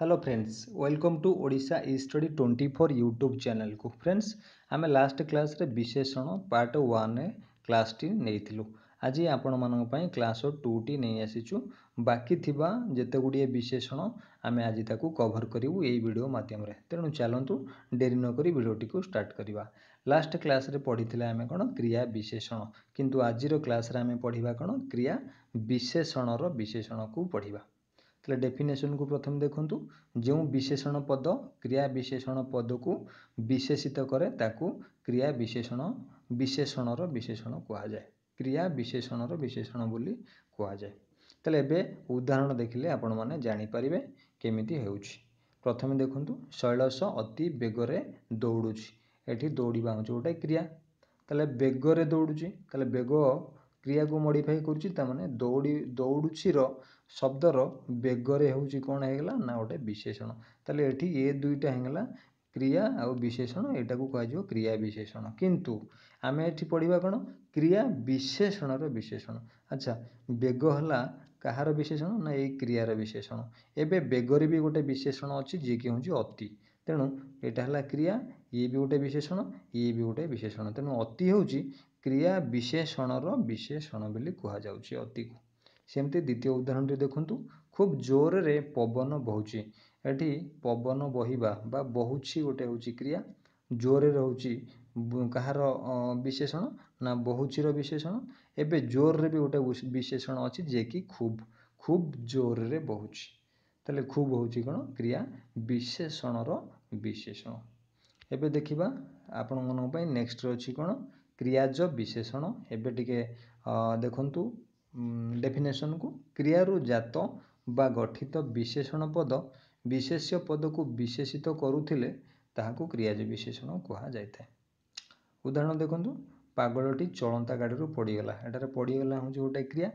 hello friends welcome to Odisha e study twenty four YouTube ଚ୍ୟାନେଲ୍କୁ friends ଆମେ last କ୍ଲାସ୍ରେ ବିଶେଷଣ ପାର୍ଟ ୱାନ୍ରେ କ୍ଲାସ୍ଟି ନେଇଥିଲୁ ଆଜି ଆପଣମାନଙ୍କ ପାଇଁ କ୍ଲାସ୍ର ଟୁଟି ନେଇ ଆସିଛୁ ବାକି ଥିବା ଯେତେ ଗୁଡ଼ିଏ ବିଶେଷଣ ଆମେ ଆଜି ତାକୁ କଭର୍ କରିବୁ ଏଇ ଭିଡ଼ିଓ ମାଧ୍ୟମରେ ତେଣୁ ଚାଲନ୍ତୁ ଡେରି ନକରି ଭିଡ଼ିଓଟିକୁ ଷ୍ଟାର୍ଟ କରିବା ଲାଷ୍ଟ କ୍ଲାସ୍ରେ ପଢ଼ିଥିଲେ ଆମେ କ'ଣ କ୍ରିୟା ବିଶେଷଣ କିନ୍ତୁ ଆଜିର କ୍ଲାସ୍ରେ ଆମେ ପଢ଼ିବା କ'ଣ କ୍ରିୟା ବିଶେଷଣର ବିଶେଷଣକୁ ପଢ଼ିବା ତାହେଲେ ଡେଫିନେସନ୍କୁ ପ୍ରଥମେ ଦେଖନ୍ତୁ ଯେଉଁ ବିଶେଷଣ ପଦ କ୍ରିୟା ବିଶେଷଣ ପଦକୁ ବିଶେଷିତ କରେ ତାକୁ କ୍ରିୟା ବିଶେଷଣ ବିଶେଷଣର ବିଶେଷଣ କୁହାଯାଏ କ୍ରିୟା ବିଶେଷଣର ବିଶେଷଣ ବୋଲି କୁହାଯାଏ ତାହେଲେ ଏବେ ଉଦାହରଣ ଦେଖିଲେ ଆପଣମାନେ ଜାଣିପାରିବେ କେମିତି ହେଉଛି ପ୍ରଥମେ ଦେଖନ୍ତୁ ଶୈଳସ ଅତି ବେଗରେ ଦୌଡ଼ୁଛି ଏଠି ଦୌଡ଼ିବା ହେଉଛି ଗୋଟେ କ୍ରିୟା ତାହେଲେ ବେଗରେ ଦୌଡ଼ୁଛି ତାହେଲେ ବେଗ କ୍ରିୟାକୁ ମୋଡ଼ିଫାଏ କରୁଛି ତା'ମାନେ ଦୌଡ଼ି ଦୌଡ଼ୁଛିର ଶବ୍ଦର ବେଗରେ ହେଉଛି କ'ଣ ହେଇଗଲା ନା ଗୋଟେ ବିଶେଷଣ ତା'ହେଲେ ଏଠି ଏ ଦୁଇଟା ହେଇଗଲା କ୍ରିୟା ଆଉ ବିଶେଷଣ ଏଇଟାକୁ କୁହାଯିବ କ୍ରିୟା ବିଶେଷଣ କିନ୍ତୁ ଆମେ ଏଠି ପଢ଼ିବା କ'ଣ କ୍ରିୟା ବିଶେଷଣର ବିଶେଷଣ ଆଚ୍ଛା ବେଗ ହେଲା କାହାର ବିଶେଷଣ ନା ଏଇ କ୍ରିୟାର ବିଶେଷଣ ଏବେ ବେଗରେ ବି ଗୋଟେ ବିଶେଷଣ ଅଛି ଯିଏକି ହେଉଛି ଅତି ତେଣୁ ଏଇଟା ହେଲା କ୍ରିୟା ଇଏ ବି ଗୋଟେ ବିଶେଷଣ ଇଏ ବି ଗୋଟେ ବିଶେଷଣ ତେଣୁ ଅତି ହେଉଛି କ୍ରିୟା ବିଶେଷଣର ବିଶେଷଣ ବୋଲି କୁହାଯାଉଛି ଅତିକୁ ସେମିତି ଦ୍ୱିତୀୟ ଉଦାହରଣଟି ଦେଖନ୍ତୁ ଖୁବ୍ ଜୋରରେ ପବନ ବହୁଛି ଏଠି ପବନ ବହିବା ବା ବହୁଛି ଗୋଟେ ହେଉଛି କ୍ରିୟା ଜୋରରେ ରହୁଛି କାହାର ବିଶେଷଣ ନା ବହୁଛିର ବିଶେଷଣ ଏବେ ଜୋରରେ ବି ଗୋଟେ ବିଶେଷଣ ଅଛି ଯିଏକି ଖୁବ୍ ଖୁବ୍ ଜୋରରେ ବହୁଛି ତାହେଲେ ଖୁବ୍ ହେଉଛି କ'ଣ କ୍ରିୟା ବିଶେଷଣର ବିଶେଷଣ ଏବେ ଦେଖିବା ଆପଣମାନଙ୍କ ପାଇଁ ନେକ୍ସଟ ଅଛି କ'ଣ କ୍ରିୟାଜ ବିଶେଷଣ ଏବେ ଟିକେ ଦେଖନ୍ତୁ ଡେଫିନେସନ୍କୁ କ୍ରିୟାରୁ ଜାତ ବା ଗଠିତ ବିଶେଷଣ ପଦ ବିଶେଷ୍ୟ ପଦକୁ ବିଶେଷିତ କରୁଥିଲେ ତାହାକୁ କ୍ରିୟାଜ ବିଶେଷଣ କୁହାଯାଇଥାଏ ଉଦାହରଣ ଦେଖନ୍ତୁ ପାଗଳଟି ଚଳନ୍ତା ଗାଡ଼ିରୁ ପଡ଼ିଗଲା ଏଠାରେ ପଡ଼ିଗଲା ହେଉଛି ଗୋଟେ କ୍ରିୟା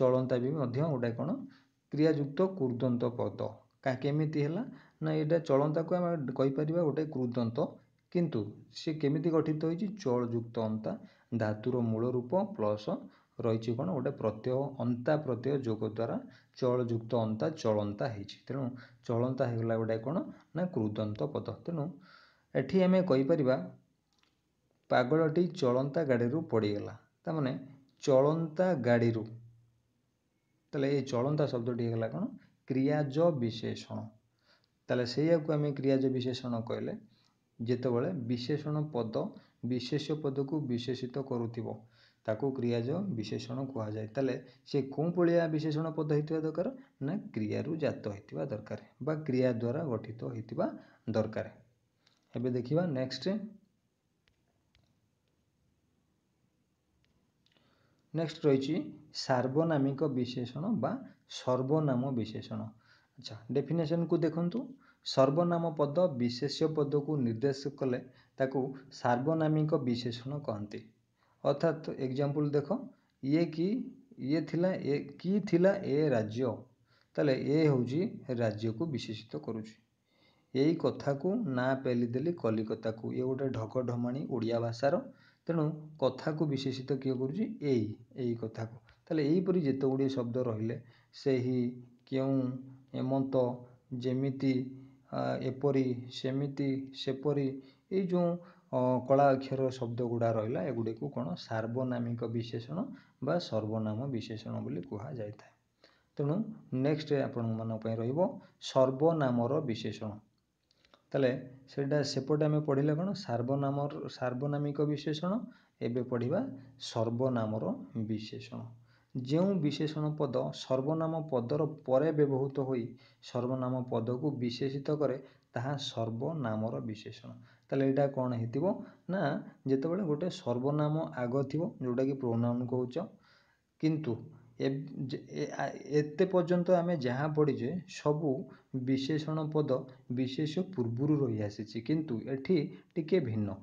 ଚଳନ୍ତା ବି ମଧ୍ୟ ଗୋଟେ କ'ଣ କ୍ରିୟାଯୁକ୍ତ କୃଦନ୍ତ ପଦ କେମିତି ହେଲା ନା ଏଇଟା ଚଳନ୍ତାକୁ ଆମେ କହିପାରିବା ଗୋଟେ କୃଦନ୍ତ କିନ୍ତୁ ସେ କେମିତି ଗଠିତ ହୋଇଛି ଚଳ ଯୁକ୍ତ ଅନ୍ତା ଧାତୁର ମୂଳ ରୂପ ପ୍ଲସ୍ ରହିଛି କ'ଣ ଗୋଟେ ପ୍ରତ୍ୟୟ ଅନ୍ତା ପ୍ରତ୍ୟୟ ଯୋଗ ଦ୍ୱାରା ଚଳ ଯୁକ୍ତ ଅନ୍ତା ଚଳନ୍ତା ହେଇଛି ତେଣୁ ଚଳନ୍ତା ହେଇଗଲା ଗୋଟେ କ'ଣ ନା କୃଦନ୍ତ ପଦ ତେଣୁ ଏଠି ଆମେ କହିପାରିବା ପାଗଳଟି ଚଳନ୍ତା ଗାଡ଼ିରୁ ପଡ଼ିଗଲା ତାମାନେ ଚଳନ୍ତା ଗାଡ଼ିରୁ ତାହେଲେ ଏ ଚଳନ୍ତା ଶବ୍ଦଟି ହେଇଗଲା କ'ଣ କ୍ରିୟାଜ ବିଶେଷଣ ତାହେଲେ ସେଇଆକୁ ଆମେ କ୍ରିୟାଜ ବିଶେଷଣ କହିଲେ ଯେତେବେଳେ ବିଶେଷଣ ପଦ ବିଶେଷ ପଦକୁ ବିଶେଷିତ କରୁଥିବ ତାକୁ କ୍ରିୟାଜ ବିଶେଷଣ କୁହାଯାଏ ତାହେଲେ ସେ କେଉଁ ଭଳିଆ ବିଶେଷଣ ପଦ ହେଇଥିବା ଦରକାର ନା କ୍ରିୟାରୁ ଜାତ ହେଇଥିବା ଦରକାର ବା କ୍ରିୟା ଦ୍ୱାରା ଗଠିତ ହେଇଥିବା ଦରକାର ଏବେ ଦେଖିବା ନେକ୍ସଟ ନେକ୍ସଟ ରହିଛି ସାର୍ବନାମିକ ବିଶେଷଣ ବା ସର୍ବନାମ ବିଶେଷଣ ଆଚ୍ଛା ଡେଫିନେସନକୁ ଦେଖନ୍ତୁ ସର୍ବନାମ ପଦ ବିଶେଷ୍ୟ ପଦକୁ ନିର୍ଦ୍ଦେଶ କଲେ ତାକୁ ସାର୍ବନାମିକ ବିଶେଷଣ କହନ୍ତି ଅର୍ଥାତ୍ ଏକ୍ଜାମ୍ପଲ୍ ଦେଖ ଇଏ କି ଇଏ ଥିଲା ଏ କି ଥିଲା ଏ ରାଜ୍ୟ ତାହେଲେ ଏ ହେଉଛି ରାଜ୍ୟକୁ ବିଶେଷିତ କରୁଛି ଏଇ କଥାକୁ ନାଁ ପେଲି ଦେଲି କଲିକତାକୁ ଇଏ ଗୋଟେ ଢକ ଢମାଣି ଓଡ଼ିଆ ଭାଷାର ତେଣୁ କଥାକୁ ବିଶେଷିତ କିଏ କରୁଛି ଏଇ ଏଇ କଥାକୁ ତାହେଲେ ଏହିପରି ଯେତେ ଗୁଡ଼ିଏ ଶବ୍ଦ ରହିଲେ ସେହି କେଉଁ ଏମନ୍ତ ଯେମିତି ଏପରି ସେମିତି ସେପରି ଏଇ ଯେଉଁ କଳା ଅକ୍ଷର ଶବ୍ଦ ଗୁଡ଼ା ରହିଲା ଏଗୁଡ଼ିକୁ କ'ଣ ସାର୍ବନାମିକ ବିଶେଷଣ ବା ସର୍ବନାମ ବିଶେଷଣ ବୋଲି କୁହାଯାଇଥାଏ ତେଣୁ ନେକ୍ସଟ ଆପଣମାନଙ୍କ ପାଇଁ ରହିବ ସର୍ବନାମର ବିଶେଷଣ ତାହେଲେ ସେଇଟା ସେପଟେ ଆମେ ପଢ଼ିଲେ କ'ଣ ସାର୍ବନାମର ସାର୍ବନାମିକ ବିଶେଷଣ ଏବେ ପଢ଼ିବା ସର୍ବନାମର ବିଶେଷଣ ଯେଉଁ ବିଶେଷଣ ପଦ ସର୍ବନାମ ପଦର ପରେ ବ୍ୟବହୃତ ହୋଇ ସର୍ବନାମ ପଦକୁ ବିଶେଷିତ କରେ ତାହା ସର୍ବନାମର ବିଶେଷଣ ତାହେଲେ ଏଇଟା କ'ଣ ହେଇଥିବ ନା ଯେତେବେଳେ ଗୋଟେ ସର୍ବନାମ ଆଗ ଥିବ ଯେଉଁଟାକି ପ୍ରୋନାଉନ୍ କହୁଛ କିନ୍ତୁ ଏତେ ପର୍ଯ୍ୟନ୍ତ ଆମେ ଯାହା ପଢ଼ିଛେ ସବୁ ବିଶେଷଣ ପଦ ବିଶେଷ ପୂର୍ବରୁ ରହିଆସିଛି କିନ୍ତୁ ଏଠି ଟିକେ ଭିନ୍ନ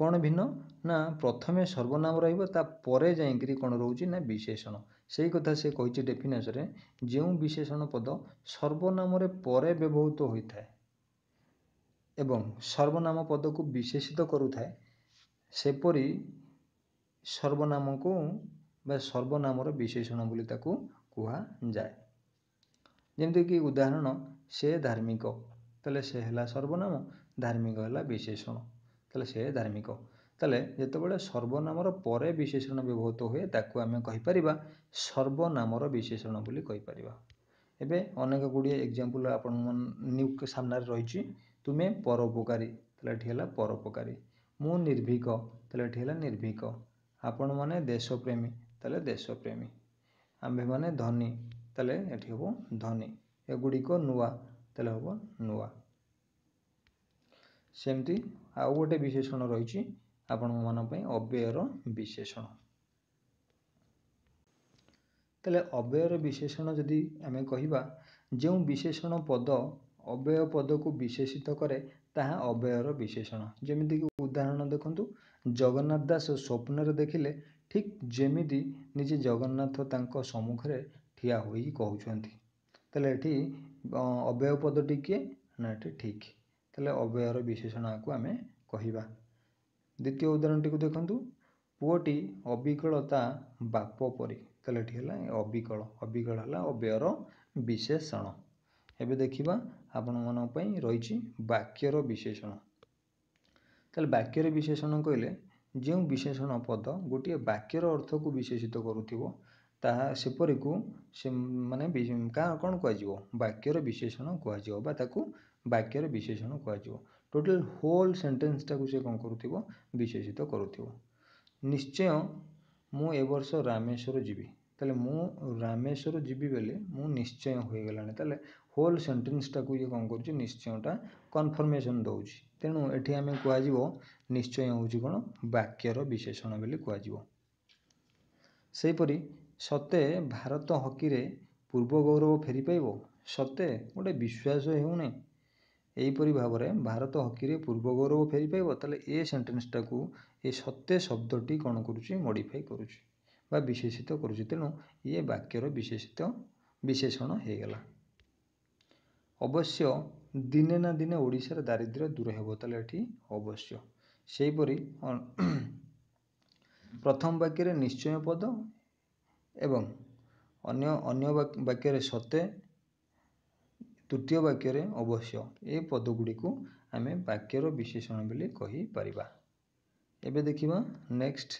କ'ଣ ଭିନ୍ନ ନା ପ୍ରଥମେ ସର୍ବନାମ ରହିବ ତା'ପରେ ଯାଇକିରି କ'ଣ ରହୁଛି ନା ବିଶେଷଣ ସେଇ କଥା ସେ କହିଛି ଡେଫିନେସନ୍ରେ ଯେଉଁ ବିଶେଷଣ ପଦ ସର୍ବନାମରେ ପରେ ବ୍ୟବହୃତ ହୋଇଥାଏ ଏବଂ ସର୍ବନାମ ପଦକୁ ବିଶେଷିତ କରୁଥାଏ ସେପରି ସର୍ବନାମକୁ ବା ସର୍ବନାମର ବିଶେଷଣ ବୋଲି ତାକୁ କୁହାଯାଏ ଯେମିତିକି ଉଦାହରଣ ସେ ଧାର୍ମିକ ତାହେଲେ ସେ ହେଲା ସର୍ବନାମ ଧାର୍ମିକ ହେଲା ବିଶେଷଣ ତାହେଲେ ସେ ଧାର୍ମିକ ତାହେଲେ ଯେତେବେଳେ ସର୍ବନାମର ପରେ ବିଶେଷଣ ବ୍ୟବହୃତ ହୁଏ ତାକୁ ଆମେ କହିପାରିବା ସର୍ବନାମର ବିଶେଷଣ ବୋଲି କହିପାରିବା ଏବେ ଅନେକ ଗୁଡ଼ିଏ ଏକ୍ଜାମ୍ପଲ୍ ଆପଣ ନ୍ୟୁକ୍ ସାମ୍ନାରେ ରହିଛି ତୁମେ ପରୋପକାରୀ ତାହେଲେ ଏଠି ହେଲା ପରୋପକାରୀ ମୁଁ ନିର୍ଭୀକ ତାହେଲେ ଏଠି ହେଲା ନିର୍ଭୀକ ଆପଣମାନେ ଦେଶପ୍ରେମୀ ତାହେଲେ ଦେଶପ୍ରେମୀ ଆମ୍ଭେମାନେ ଧନୀ ତାହେଲେ ଏଠି ହେବ ଧନୀ ଏଗୁଡ଼ିକ ନୂଆ ତାହେଲେ ହେବ ନୂଆ ସେମିତି ଆଉ ଗୋଟେ ବିଶେଷଣ ରହିଛି ଆପଣମାନଙ୍କ ପାଇଁ ଅବ୍ୟୟର ବିଶେଷଣ ତାହେଲେ ଅବ୍ୟୟର ବିଶେଷଣ ଯଦି ଆମେ କହିବା ଯେଉଁ ବିଶେଷଣ ପଦ ଅବ୍ୟୟ ପଦକୁ ବିଶେଷିତ କରେ ତାହା ଅବ୍ୟୟର ବିଶେଷଣ ଯେମିତିକି ଉଦାହରଣ ଦେଖନ୍ତୁ ଜଗନ୍ନାଥ ଦାସ ସ୍ୱପ୍ନରେ ଦେଖିଲେ ଠିକ୍ ଯେମିତି ନିଜେ ଜଗନ୍ନାଥ ତାଙ୍କ ସମ୍ମୁଖରେ ଠିଆ ହୋଇ କହୁଛନ୍ତି ତାହେଲେ ଏଠି ଅବ୍ୟୟ ପଦ ଟିକିଏ ନା ଏଠି ଠିକ୍ ତାହେଲେ ଅବ୍ୟୟର ବିଶେଷଣକୁ ଆମେ କହିବା ଦ୍ୱିତୀୟ ଉଦାହରଣଟିକୁ ଦେଖନ୍ତୁ ପୁଅଟି ଅବିକଳ ତା ବାପ ପରି ତାହେଲେ ଏଠି ହେଲା ଅବିକଳ ଅବିକଳ ହେଲା ଅବ୍ୟୟର ବିଶେଷଣ ଏବେ ଦେଖିବା ଆପଣମାନଙ୍କ ପାଇଁ ରହିଛି ବାକ୍ୟର ବିଶେଷଣ ତାହେଲେ ବାକ୍ୟର ବିଶେଷଣ କହିଲେ ଯେଉଁ ବିଶେଷଣ ପଦ ଗୋଟିଏ ବାକ୍ୟର ଅର୍ଥକୁ ବିଶେଷିତ କରୁଥିବ ତାହା ସେପରିକୁ ସେ ମାନେ କ'ଣ କୁହାଯିବ ବାକ୍ୟର ବିଶେଷଣ କୁହାଯିବ ବା ତାକୁ ବାକ୍ୟରେ ବିଶେଷଣ କୁହାଯିବ ଟୋଟାଲ୍ ହୋଲ୍ ସେଣ୍ଟେନ୍ସଟାକୁ ସେ କ'ଣ କରୁଥିବ ବିଶେଷିତ କରୁଥିବ ନିଶ୍ଚୟ ମୁଁ ଏ ବର୍ଷ ରାମେଶ୍ୱର ଯିବି ତାହେଲେ ମୁଁ ରାମେଶ୍ୱର ଯିବି ବୋଲି ମୁଁ ନିଶ୍ଚୟ ହୋଇଗଲାଣି ତାହେଲେ ହୋଲ୍ ସେଣ୍ଟେନ୍ସଟାକୁ ଇଏ କ'ଣ କରୁଛି ନିଶ୍ଚୟଟା କନଫର୍ମେସନ ଦେଉଛି ତେଣୁ ଏଠି ଆମେ କୁହାଯିବ ନିଶ୍ଚୟ ହେଉଛି କ'ଣ ବାକ୍ୟର ବିଶେଷଣ ବୋଲି କୁହାଯିବ ସେହିପରି ସତେ ଭାରତ ହକିରେ ପୂର୍ବ ଗୌରବ ଫେରିପାଇବ ସତେ ଗୋଟେ ବିଶ୍ୱାସ ହେଉନାହିଁ ଏହିପରି ଭାବରେ ଭାରତ ହକିରେ ପୂର୍ବ ଗୌରବ ଫେରି ପାଇବ ତାହେଲେ ଏ ସେଣ୍ଟେନ୍ସଟାକୁ ଏ ସତେ ଶବ୍ଦଟି କ'ଣ କରୁଛି ମଡ଼ିଫାଏ କରୁଛି ବା ବିଶେଷିତ କରୁଛି ତେଣୁ ଇଏ ବାକ୍ୟର ବିଶେଷିତ ବିଶେଷଣ ହେଇଗଲା ଅବଶ୍ୟ ଦିନେ ନା ଦିନେ ଓଡ଼ିଶାର ଦାରିଦ୍ର୍ୟ ଦୂର ହେବ ତାହେଲେ ଏଠି ଅବଶ୍ୟ ସେହିପରି ପ୍ରଥମ ବାକ୍ୟରେ ନିଶ୍ଚୟ ପଦ ଏବଂ ଅନ୍ୟ ଅନ୍ୟ ବାକ୍ୟରେ ସତେ ତୃତୀୟ ବାକ୍ୟରେ ଅବଶ୍ୟ ଏ ପଦଗୁଡ଼ିକୁ ଆମେ ବାକ୍ୟର ବିଶେଷଣ ବୋଲି କହିପାରିବା ଏବେ ଦେଖିବା ନେକ୍ସଟ୍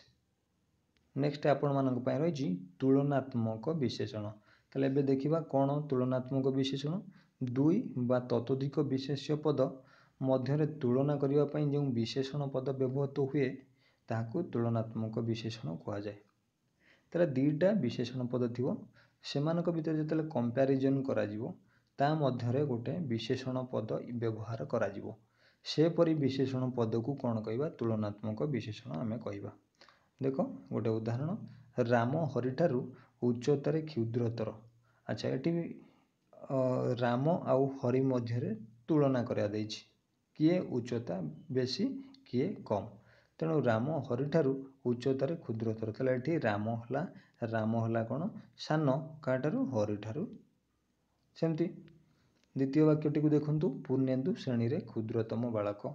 ନେକ୍ସଟ୍ ଆପଣମାନଙ୍କ ପାଇଁ ରହିଛି ତୁଳନାତ୍ମକ ବିଶେଷଣ ତାହେଲେ ଏବେ ଦେଖିବା କ'ଣ ତୁଳନାତ୍ମକ ବିଶେଷଣ ଦୁଇ ବା ତତୋଧିକ ବିଶେଷ୍ୟ ପଦ ମଧ୍ୟରେ ତୁଳନା କରିବା ପାଇଁ ଯେଉଁ ବିଶେଷଣ ପଦ ବ୍ୟବହୃତ ହୁଏ ତାହାକୁ ତୁଳନାତ୍ମକ ବିଶେଷଣ କୁହାଯାଏ ତାହେଲେ ଦୁଇଟା ବିଶେଷଣ ପଦ ଥିବ ସେମାନଙ୍କ ଭିତରେ ଯେତେବେଳେ କମ୍ପାରିଜନ୍ କରାଯିବ ତା ମଧ୍ୟରେ ଗୋଟେ ବିଶେଷଣ ପଦ ବ୍ୟବହାର କରାଯିବ ସେପରି ବିଶେଷଣ ପଦକୁ କ'ଣ କହିବା ତୁଳନାତ୍ମକ ବିଶେଷଣ ଆମେ କହିବା ଦେଖ ଗୋଟେ ଉଦାହରଣ ରାମ ହରିଠାରୁ ଉଚ୍ଚତାରେ କ୍ଷୁଦ୍ରତର ଆଚ୍ଛା ଏଠି ରାମ ଆଉ ହରି ମଧ୍ୟରେ ତୁଳନା କରାଯାଇଛି କିଏ ଉଚ୍ଚତା ବେଶୀ କିଏ କମ୍ ତେଣୁ ରାମ ହରିଠାରୁ ଉଚ୍ଚତାରେ କ୍ଷୁଦ୍ରତର ତାହେଲେ ଏଠି ରାମ ହେଲା ରାମ ହେଲା କ'ଣ ସାନ କାହାଠାରୁ ହରିଠାରୁ ସେମିତି ଦ୍ୱିତୀୟ ବାକ୍ୟଟିକୁ ଦେଖନ୍ତୁ ପୂର୍ଣ୍ଣେନ୍ଦୁ ଶ୍ରେଣୀରେ କ୍ଷୁଦ୍ରତମ ବାଳକ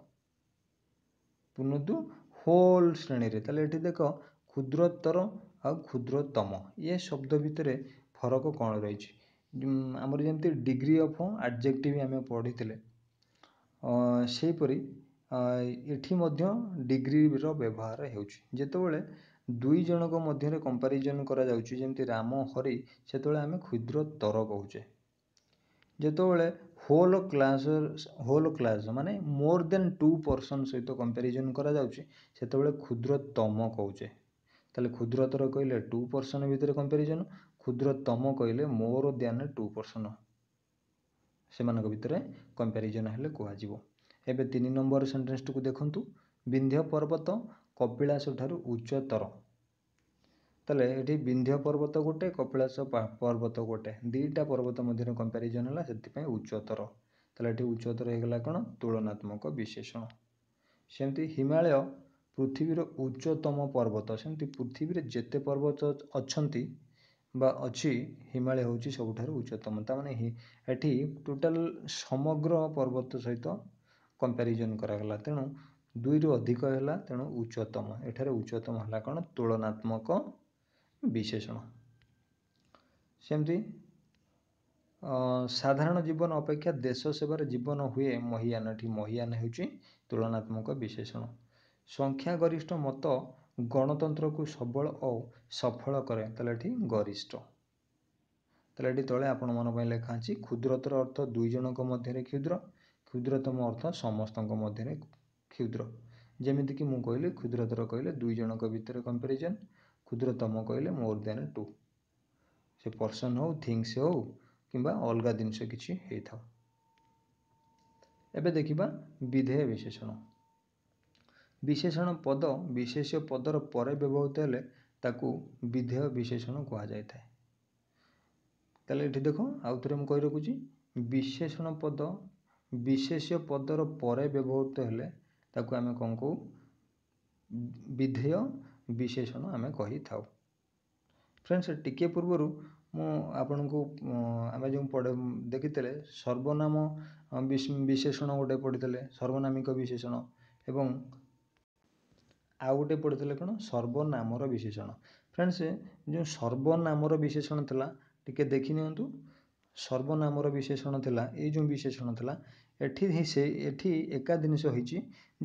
ପୂର୍ଣ୍ଣେନ୍ଦୁ ହୋଲ୍ ଶ୍ରେଣୀରେ ତାହେଲେ ଏଠି ଦେଖ କ୍ଷୁଦ୍ରତର ଆଉ କ୍ଷୁଦ୍ରତମ ଏ ଶବ୍ଦ ଭିତରେ ଫରକ କ'ଣ ରହିଛି ଆମର ଯେମିତି ଡିଗ୍ରୀ ଅଫ୍ ଆଡ଼ଜେକ୍ଟିଭ୍ ଆମେ ପଢ଼ିଥିଲେ ସେହିପରି ଏଠି ମଧ୍ୟ ଡିଗ୍ରୀର ବ୍ୟବହାର ହେଉଛି ଯେତେବେଳେ ଦୁଇ ଜଣଙ୍କ ମଧ୍ୟରେ କମ୍ପାରିଜନ୍ କରାଯାଉଛି ଯେମିତି ରାମ ହରି ସେତେବେଳେ ଆମେ କ୍ଷୁଦ୍ରତର କହୁଛେ ଯେତେବେଳେ ହୋଲ୍ କ୍ଲାସ୍ ହୋଲ୍ କ୍ଲାସ୍ ମାନେ ମୋର୍ ଦେନ୍ ଟୁ ପର୍ସନ୍ ସହିତ କମ୍ପାରିଜନ୍ କରାଯାଉଛି ସେତେବେଳେ କ୍ଷୁଦ୍ରତମ କହୁଛେ ତାହେଲେ କ୍ଷୁଦ୍ରତର କହିଲେ ଟୁ ପର୍ସନ୍ ଭିତରେ କମ୍ପାରିଜନ୍ କ୍ଷୁଦ୍ରତମ କହିଲେ ମୋର ଦେନ୍ ଟୁ ପର୍ସନ୍ ସେମାନଙ୍କ ଭିତରେ କମ୍ପାରିଜନ୍ ହେଲେ କୁହାଯିବ ଏବେ ତିନି ନମ୍ବର ସେଣ୍ଟେନ୍ସଟିକୁ ଦେଖନ୍ତୁ ବିନ୍ଧ୍ୟ ପର୍ବତ କପିଳାସଠାରୁ ଉଚ୍ଚତର ତାହେଲେ ଏଠି ବିନ୍ଧ୍ୟ ପର୍ବତ ଗୋଟେ କପିଳାସ ପର୍ବତ ଗୋଟେ ଦୁଇଟା ପର୍ବତ ମଧ୍ୟରେ କମ୍ପାରିଜନ ହେଲା ସେଥିପାଇଁ ଉଚ୍ଚତର ତାହେଲେ ଏଠି ଉଚ୍ଚତର ହେଇଗଲା କ'ଣ ତୁଳନାତ୍ମକ ବିଶେଷଣ ସେମିତି ହିମାଳୟ ପୃଥିବୀର ଉଚ୍ଚତମ ପର୍ବତ ସେମିତି ପୃଥିବୀରେ ଯେତେ ପର୍ବତ ଅଛନ୍ତି ବା ଅଛି ହିମାଳୟ ହେଉଛି ସବୁଠାରୁ ଉଚ୍ଚତମ ତାମାନେ ଏଠି ଟୋଟାଲ ସମଗ୍ର ପର୍ବତ ସହିତ କମ୍ପାରିଜନ କରାଗଲା ତେଣୁ ଦୁଇରୁ ଅଧିକ ହେଲା ତେଣୁ ଉଚ୍ଚତମ ଏଠାରେ ଉଚ୍ଚତମ ହେଲା କ'ଣ ତୁଳନାତ୍ମକ ବିଶେଷଣ ସେମିତି ସାଧାରଣ ଜୀବନ ଅପେକ୍ଷା ଦେଶ ସେବାର ଜୀବନ ହୁଏ ମହିୟାନ ଏଠି ମହିୟାନ ହେଉଛି ତୁଳନାତ୍ମକ ବିଶେଷଣ ସଂଖ୍ୟାଗରିଷ୍ଠ ମତ ଗଣତନ୍ତ୍ରକୁ ସବଳ ଓ ସଫଳ କରେ ତାହେଲେ ଏଠି ଗରିଷ୍ଠ ତାହେଲେ ଏଠି ତଳେ ଆପଣମାନଙ୍କ ପାଇଁ ଲେଖା ଅଛି କ୍ଷୁଦ୍ରତର ଅର୍ଥ ଦୁଇ ଜଣଙ୍କ ମଧ୍ୟରେ କ୍ଷୁଦ୍ର କ୍ଷୁଦ୍ରତମ ଅର୍ଥ ସମସ୍ତଙ୍କ ମଧ୍ୟରେ କ୍ଷୁଦ୍ର ଯେମିତିକି ମୁଁ କହିଲି କ୍ଷୁଦ୍ରତର କହିଲେ ଦୁଇ ଜଣଙ୍କ ଭିତରେ କମ୍ପାରିଜନ୍ କ୍ଷୁଦ୍ରତମ କହିଲେ ମୋର୍ ଦେନ୍ ଟୁ ସେ ପର୍ସନ୍ ହେଉ ଥିଙ୍ଗସ୍ ହେଉ କିମ୍ବା ଅଲଗା ଜିନିଷ କିଛି ହେଇଥାଉ ଏବେ ଦେଖିବା ବିଧେୟ ବିଶେଷଣ ବିଶେଷଣ ପଦ ବିଶେଷ ପଦର ପରେ ବ୍ୟବହୃତ ହେଲେ ତାକୁ ବିଧେୟ ବିଶେଷଣ କୁହାଯାଇଥାଏ ତାହେଲେ ଏଠି ଦେଖ ଆଉ ଥରେ ମୁଁ କହି ରଖୁଛି ବିଶେଷଣ ପଦ ବିଶେଷ ପଦର ପରେ ବ୍ୟବହୃତ ହେଲେ ତାକୁ ଆମେ କ'ଣ କହୁ ବିଧେୟ ବିଶେଷଣ ଆମେ କହିଥାଉ ଫ୍ରେଣ୍ଡସ୍ ଟିକିଏ ପୂର୍ବରୁ ମୁଁ ଆପଣଙ୍କୁ ଆମେ ଯେଉଁ ପଢ଼ ଦେଖିଥିଲେ ସର୍ବନାମ ବିଶେଷଣ ଗୋଟେ ପଢ଼ିଥିଲେ ସର୍ବନାମିକ ବିଶେଷଣ ଏବଂ ଆଉ ଗୋଟେ ପଢ଼ିଥିଲେ କ'ଣ ସର୍ବନାମର ବିଶେଷଣ ଫ୍ରେଣ୍ଡସ୍ ଯେଉଁ ସର୍ବନାମର ବିଶେଷଣ ଥିଲା ଟିକିଏ ଦେଖିନିଅନ୍ତୁ ସର୍ବନାମର ବିଶେଷଣ ଥିଲା ଏଇ ଯେଉଁ ବିଶେଷଣ ଥିଲା ଏଠି ସେ ଏଠି ଏକା ଜିନିଷ ହୋଇଛି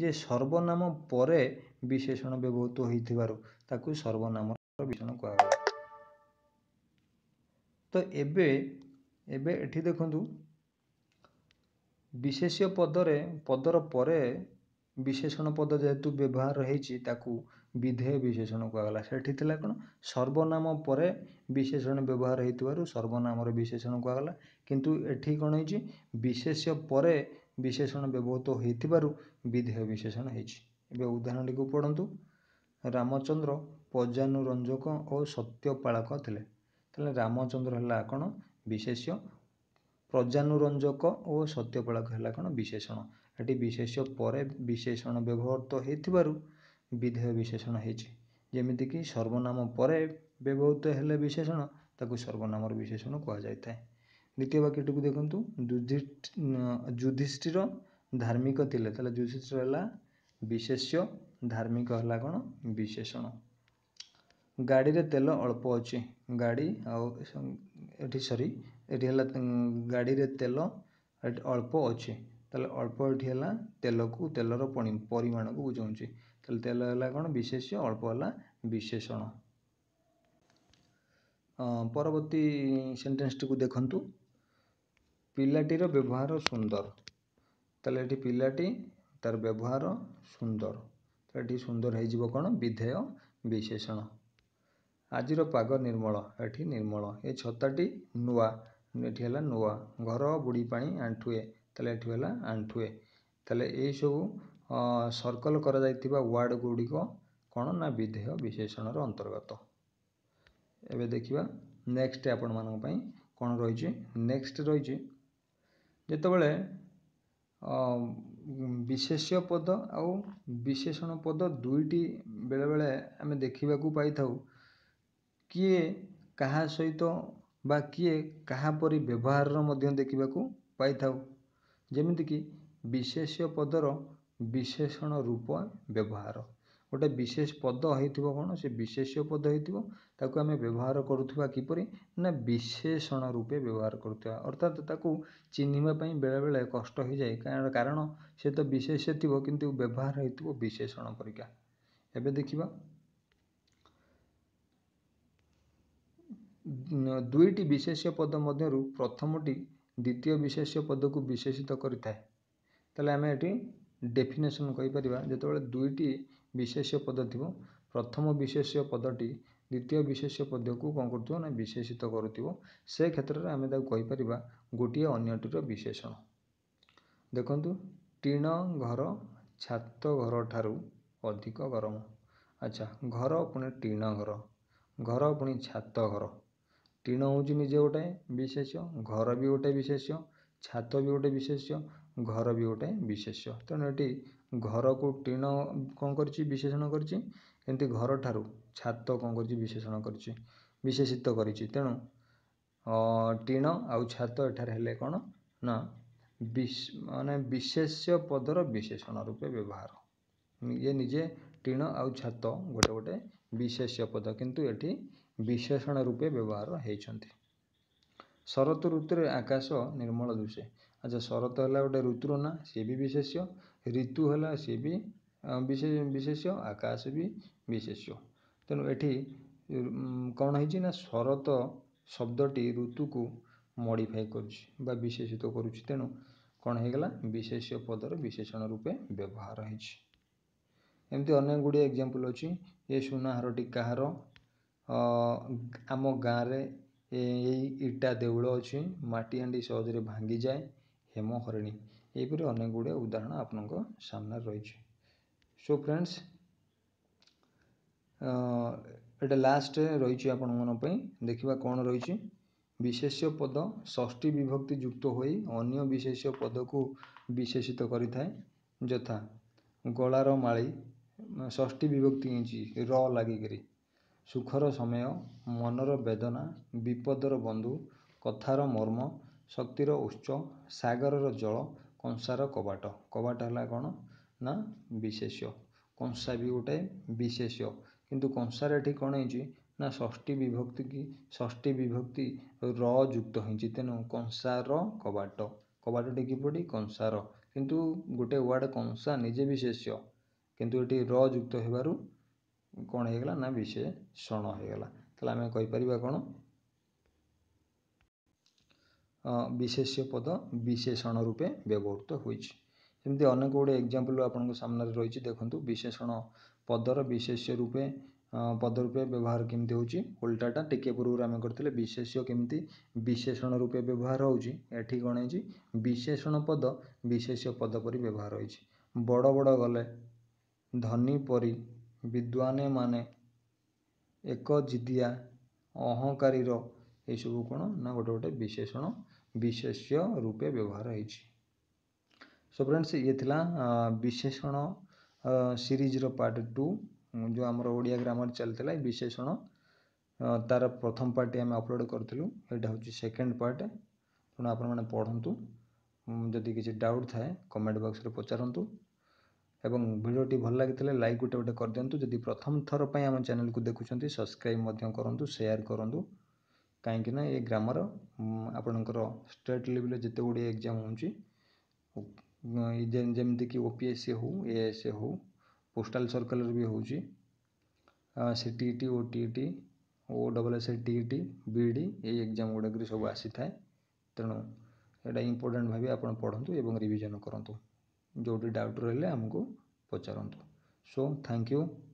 ଯେ ସର୍ବନାମ ପରେ ବିଶେଷଣ ବ୍ୟବହୃତ ହୋଇଥିବାରୁ ତାକୁ ସର୍ବନାମ ବିଶେଷଣ କୁହାଗଲା ତ ଏବେ ଏବେ ଏଠି ଦେଖନ୍ତୁ ବିଶେଷ ପଦରେ ପଦର ପରେ ବିଶେଷଣ ପଦ ଯେହେତୁ ବ୍ୟବହାର ହେଇଛି ତାକୁ ବିଧେୟ ବିଶେଷଣ କୁହାଗଲା ସେଠି ଥିଲା କ'ଣ ସର୍ବନାମ ପରେ ବିଶେଷଣ ବ୍ୟବହାର ହେଇଥିବାରୁ ସର୍ବନାମର ବିଶେଷଣ କୁହାଗଲା କିନ୍ତୁ ଏଠି କ'ଣ ହେଇଛି ବିଶେଷ ପରେ ବିଶେଷଣ ବ୍ୟବହୃତ ହୋଇଥିବାରୁ ବିଧେୟ ବିଶେଷଣ ହେଇଛି ଏବେ ଉଦାହରଣଟିକୁ ପଢ଼ନ୍ତୁ ରାମଚନ୍ଦ୍ର ପଜାନୁରଞ୍ଜକ ଓ ସତ୍ୟପାଳକ ଥିଲେ ତାହେଲେ ରାମଚନ୍ଦ୍ର ହେଲା କ'ଣ ବିଶେଷ ପ୍ରଜାନୁରଞ୍ଜକ ଓ ସତ୍ୟପାଳକ ହେଲା କ'ଣ ବିଶେଷଣ ଏଠି ବିଶେଷ ପରେ ବିଶେଷଣ ବ୍ୟବହୃତ ହେଇଥିବାରୁ ବିଧେୟ ବିଶେଷଣ ହେଇଛି ଯେମିତିକି ସର୍ବନାମ ପରେ ବ୍ୟବହୃତ ହେଲେ ବିଶେଷଣ ତାକୁ ସର୍ବନାମର ବିଶେଷଣ କୁହାଯାଇଥାଏ ଦ୍ୱିତୀୟ ବାକ୍ୟଟିକୁ ଦେଖନ୍ତୁ ଯୁଧିଷ୍ଠିର ଧାର୍ମିକ ଥିଲେ ତାହେଲେ ଯୁଧିଷ୍ଠିର ହେଲା ବିଶେଷ୍ୟ ଧାର୍ମିକ ହେଲା କ'ଣ ବିଶେଷଣ ଗାଡ଼ିରେ ତେଲ ଅଳ୍ପ ଅଛି ଗାଡ଼ି ଆଉ ଏଠି ସରି ଏଠି ହେଲା ଗାଡ଼ିରେ ତେଲ ଏଠି ଅଳ୍ପ ଅଛି ତାହେଲେ ଅଳ୍ପ ଏଠି ହେଲା ତେଲକୁ ତେଲର ପରିମାଣକୁ ବୁଝାଉଛି ତାହେଲେ ତେଲ ହେଲା କ'ଣ ବିଶେଷ୍ୟ ଅଳ୍ପ ହେଲା ବିଶେଷଣ ପରବର୍ତ୍ତୀ ସେଣ୍ଟେନ୍ସଟିକୁ ଦେଖନ୍ତୁ ପିଲାଟିର ବ୍ୟବହାର ସୁନ୍ଦର ତାହେଲେ ଏଠି ପିଲାଟି ତା'ର ବ୍ୟବହାର ସୁନ୍ଦର ଏଠି ସୁନ୍ଦର ହେଇଯିବ କ'ଣ ବିଧେୟ ବିଶେଷଣ ଆଜିର ପାଗ ନିର୍ମଳ ଏଠି ନିର୍ମଳ ଏ ଛତାଟି ନୂଆ ଏଠି ହେଲା ନୂଆ ଘର ବୁଡ଼ି ପାଣି ଆଣ୍ଠୁଏ ତା'ହେଲେ ଏଠି ହେଲା ଆଣ୍ଠୁଏ ତା'ହେଲେ ଏହିସବୁ ସର୍କଲ୍ କରାଯାଇଥିବା ୱାର୍ଡ଼ ଗୁଡ଼ିକ କ'ଣ ନା ବିଧେୟ ବିଶେଷଣର ଅନ୍ତର୍ଗତ ଏବେ ଦେଖିବା ନେକ୍ସଟ ଆପଣମାନଙ୍କ ପାଇଁ କ'ଣ ରହିଛି ନେକ୍ସଟ ରହିଛି ଯେତେବେଳେ ବିଶେଷ୍ୟ ପଦ ଆଉ ବିଶେଷଣ ପଦ ଦୁଇଟି ବେଳେବେଳେ ଆମେ ଦେଖିବାକୁ ପାଇଥାଉ କିଏ କାହା ସହିତ ବା କିଏ କାହା ପରି ବ୍ୟବହାରର ମଧ୍ୟ ଦେଖିବାକୁ ପାଇଥାଉ ଯେମିତିକି ବିଶେଷ୍ୟ ପଦର ବିଶେଷଣ ରୂପ ବ୍ୟବହାର ଗୋଟେ ବିଶେଷ ପଦ ହେଇଥିବ କ'ଣ ସେ ବିଶେଷ୍ୟ ପଦ ହେଇଥିବ ତାକୁ ଆମେ ବ୍ୟବହାର କରୁଥିବା କିପରି ନା ବିଶେଷଣ ରୂପେ ବ୍ୟବହାର କରୁଥିବା ଅର୍ଥାତ୍ ତାକୁ ଚିହ୍ନିବା ପାଇଁ ବେଳେବେଳେ କଷ୍ଟ ହେଇଯାଏ କାରଣ ସେ ତ ବିଶେଷ୍ୟ ଥିବ କିନ୍ତୁ ବ୍ୟବହାର ହେଇଥିବ ବିଶେଷଣ ପରିକା ଏବେ ଦେଖିବା ଦୁଇଟି ବିଶେଷ୍ୟ ପଦ ମଧ୍ୟରୁ ପ୍ରଥମଟି ଦ୍ୱିତୀୟ ବିଶେଷ୍ୟ ପଦକୁ ବିଶେଷିତ କରିଥାଏ ତାହେଲେ ଆମେ ଏଠି ଡେଫିନେସନ୍ କହିପାରିବା ଯେତେବେଳେ ଦୁଇଟି ବିଶେଷ୍ୟ ପଦ ଥିବ ପ୍ରଥମ ବିଶେଷ୍ୟ ପଦଟି ଦ୍ୱିତୀୟ ବିଶେଷ୍ୟ ପଦକୁ କ'ଣ କରୁଥିବ ନା ବିଶେଷିତ କରୁଥିବ ସେ କ୍ଷେତ୍ରରେ ଆମେ ତାକୁ କହିପାରିବା ଗୋଟିଏ ଅନ୍ୟଟିର ବିଶେଷଣ ଦେଖନ୍ତୁ ଟିଣ ଘର ଛାତ ଘର ଠାରୁ ଅଧିକ ଗରମ ଆଚ୍ଛା ଘର ପୁଣି ଟିଣ ଘର ଘର ପୁଣି ଛାତ ଘର ଟିଣ ହେଉଛି ନିଜେ ଗୋଟେ ବିଶେଷ୍ୟ ଘର ବି ଗୋଟେ ବିଶେଷ୍ୟ ଛାତ ବି ଗୋଟେ ବିଶେଷ୍ୟ ଘର ବି ଗୋଟେ ବିଶେଷ ତେଣୁ ଏଠି ଘରକୁ ଟିଣ କ'ଣ କରିଛି ବିଶେଷଣ କରିଛି ଏମିତି ଘର ଠାରୁ ଛାତ କ'ଣ କରିଛି ବିଶେଷଣ କରିଛି ବିଶେଷିତ କରିଛି ତେଣୁ ଟିଣ ଆଉ ଛାତ ଏଠାରେ ହେଲେ କ'ଣ ନା ମାନେ ବିଶେଷ୍ୟ ପଦର ବିଶେଷଣ ରୂପେ ବ୍ୟବହାର ଇଏ ନିଜେ ଟିଣ ଆଉ ଛାତ ଗୋଟେ ଗୋଟେ ବିଶେଷ୍ୟ ପଦ କିନ୍ତୁ ଏଠି ବିଶେଷଣ ରୂପେ ବ୍ୟବହାର ହେଇଛନ୍ତି ଶରତ ଋତୁରେ ଆକାଶ ନିର୍ମଳ ଦିଶେ ଆଚ୍ଛା ଶରତ ହେଲା ଗୋଟେ ଋତୁର ନାଁ ସିଏ ବି ବିଶେଷ୍ୟ ଋତୁ ହେଲା ସିଏ ବି ବିଶେଷ୍ୟ ଆକାଶ ବି ବିଶେଷ୍ୟ ତେଣୁ ଏଠି କ'ଣ ହେଇଛି ନା ଶରତ ଶବ୍ଦଟି ଋତୁକୁ ମଡ଼ିଫାଏ କରୁଛି ବା ବିଶେଷିତ କରୁଛି ତେଣୁ କ'ଣ ହେଇଗଲା ବିଶେଷ୍ୟ ପଦର ବିଶେଷଣ ରୂପେ ବ୍ୟବହାର ହେଇଛି ଏମିତି ଅନେକ ଗୁଡ଼ିଏ ଏକ୍ଜାମ୍ପଲ୍ ଅଛି ଏ ସୁନାହାରଟି କାହାର ଆମ ଗାଁରେ ଏଇ ଇଟା ଦେଉଳ ଅଛି ମାଟି ମାଟିହାଣ୍ଡି ସହଜରେ ଭାଙ୍ଗିଯାଏ ହେମହରିଣୀ ଏହିପରି ଅନେକ ଗୁଡ଼ିଏ ଉଦାହରଣ ଆପଣଙ୍କ ସାମ୍ନାରେ ରହିଛି ସୋ ଫ୍ରେଣ୍ଡସ୍ ଏଇଟା ଲାଷ୍ଟ ରହିଛି ଆପଣମାନଙ୍କ ପାଇଁ ଦେଖିବା କ'ଣ ରହିଛି ବିଶେଷ୍ୟ ପଦ ଷଷ୍ଠୀ ବିଭକ୍ତି ଯୁକ୍ତ ହୋଇ ଅନ୍ୟ ବିଶେଷ୍ୟ ପଦକୁ ବିଶେଷିତ କରିଥାଏ ଯଥା ଗଳାର ମାଳି ଷଷ୍ଠୀ ବିଭକ୍ତି ହେଇଛି ର ଲାଗିକରି ସୁଖର ସମୟ ମନର ବେଦନା ବିପଦର ବନ୍ଧୁ କଥାର ମର୍ମ ଶକ୍ତିର ଉତ୍ସ ସାଗରର ଜଳ କଂସାର କବାଟ କବାଟ ହେଲା କ'ଣ ନା ବିଶେଷ୍ୟ କଂସା ବି ଗୋଟେ ବିଶେଷ୍ୟ କିନ୍ତୁ କଂସାର ଏଠି କ'ଣ ହେଇଛି ନା ଷଷ୍ଠୀ ବିଭକ୍ତି କି ଷଷ୍ଠୀ ବିଭକ୍ତି ର ଯୁକ୍ତ ହେଇଛି ତେଣୁ କଂସାର କବାଟ କବାଟଟି କିପରି କଂସାର କିନ୍ତୁ ଗୋଟେ ୱାର୍ଡ଼ କଂସା ନିଜେ ବିଶେଷ୍ୟ କିନ୍ତୁ ଏଠି ର ଯୁକ୍ତ ହେବାରୁ କ'ଣ ହେଇଗଲା ନା ବିଶେଷଣ ହେଇଗଲା ତାହେଲେ ଆମେ କହିପାରିବା କ'ଣ ବିଶେଷ ପଦ ବିଶେଷଣ ରୂପେ ବ୍ୟବହୃତ ହୋଇଛି ଏମିତି ଅନେକ ଗୁଡ଼ିଏ ଏକ୍ଜାମ୍ପଲ୍ ଆପଣଙ୍କ ସାମ୍ନାରେ ରହିଛି ଦେଖନ୍ତୁ ବିଶେଷଣ ପଦର ବିଶେଷ ରୂପେ ପଦ ରୂପେ ବ୍ୟବହାର କେମିତି ହେଉଛି ଓଲଟାଟା ଟିକିଏ ପୂର୍ବରୁ ଆମେ କରିଥିଲେ ବିଶେଷ କେମିତି ବିଶେଷଣ ରୂପେ ବ୍ୟବହାର ହେଉଛି ଏଠି କ'ଣ ହେଇଛି ବିଶେଷଣ ପଦ ବିଶେଷ ପଦ ପରି ବ୍ୟବହାର ହୋଇଛି ବଡ଼ ବଡ଼ ଗଲେ ଧନୀ ପରି ମାନେ ଏକ ଜିଦିଆ ଅହଙ୍କାରୀର ଏସବୁ କ'ଣ ନା ଗୋଟେ ଗୋଟେ ବିଶେଷଣ विशेष्य रूपे ବ୍ୟବହାର ହେଇଛି ସୋ ଫ୍ରେଣ୍ଡସ୍ ଇଏ ଥିଲା ବିଶେଷଣ ସିରିଜ୍ର ପାର୍ଟ ଟୁ ଯେଉଁ ଆମର ଓଡ଼ିଆ ଗ୍ରାମର ଚାଲିଥିଲା ଏ ବିଶେଷଣ ତା'ର ପ୍ରଥମ ପାର୍ଟଟି ଆମେ ଅପଲୋଡ଼ କରିଥିଲୁ ଏଇଟା ହେଉଛି ସେକେଣ୍ଡ ପାର୍ଟ ତେଣୁ ଆପଣମାନେ ପଢ଼ନ୍ତୁ ଯଦି କିଛି ଡାଉଟ୍ ଥାଏ କମେଣ୍ଟ ବକ୍ସରେ ପଚାରନ୍ତୁ ଏବଂ ଭିଡ଼ିଓଟି ଭଲ ଲାଗିଥିଲେ ଲାଇକ୍ ଗୋଟେ ଗୋଟେ କରିଦିଅନ୍ତୁ ଯଦି ପ୍ରଥମ ଥର ପାଇଁ ଆମ ଚ୍ୟାନେଲକୁ ଦେଖୁଛନ୍ତି ସବସ୍କ୍ରାଇବ୍ ମଧ୍ୟ କରନ୍ତୁ ସେୟାର କରନ୍ତୁ कहीं ये ग्रामर आपणकर स्टेट लेवल जिते गुड एग्जाम होमती कि ओपीएससी हो एस हो पोस्टल सर्कल भी हो CT T O T T O double S T T B D ये एग्जाम गुड़ाक सब आसी थाए तेणु यहाँ इंपोर्टाट भाव आप पढ़ु रिविजन करूँ जो डाउट रेमको पचारत सो थैंक यू